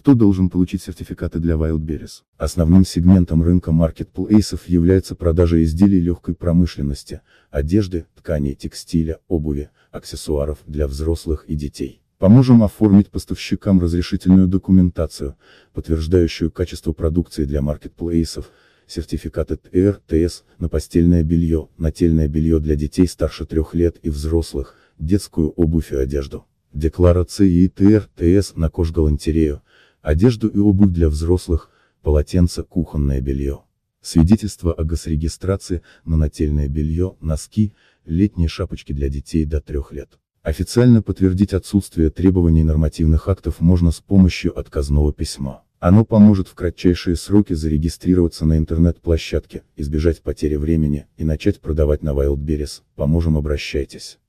кто должен получить сертификаты для Wildberries. Основным сегментом рынка маркетплейсов является продажа изделий легкой промышленности, одежды, тканей, текстиля, обуви, аксессуаров для взрослых и детей. Поможем оформить поставщикам разрешительную документацию, подтверждающую качество продукции для маркетплейсов, сертификаты ТР, ТС, на постельное белье, нательное белье для детей старше трех лет и взрослых, детскую обувь и одежду. Декларации ИТР ТС на кожгалантерею, одежду и обувь для взрослых, полотенца, кухонное белье. Свидетельство о госрегистрации, на нательное белье, носки, летние шапочки для детей до трех лет. Официально подтвердить отсутствие требований нормативных актов можно с помощью отказного письма. Оно поможет в кратчайшие сроки зарегистрироваться на интернет-площадке, избежать потери времени и начать продавать на Wildberries. Поможем обращайтесь.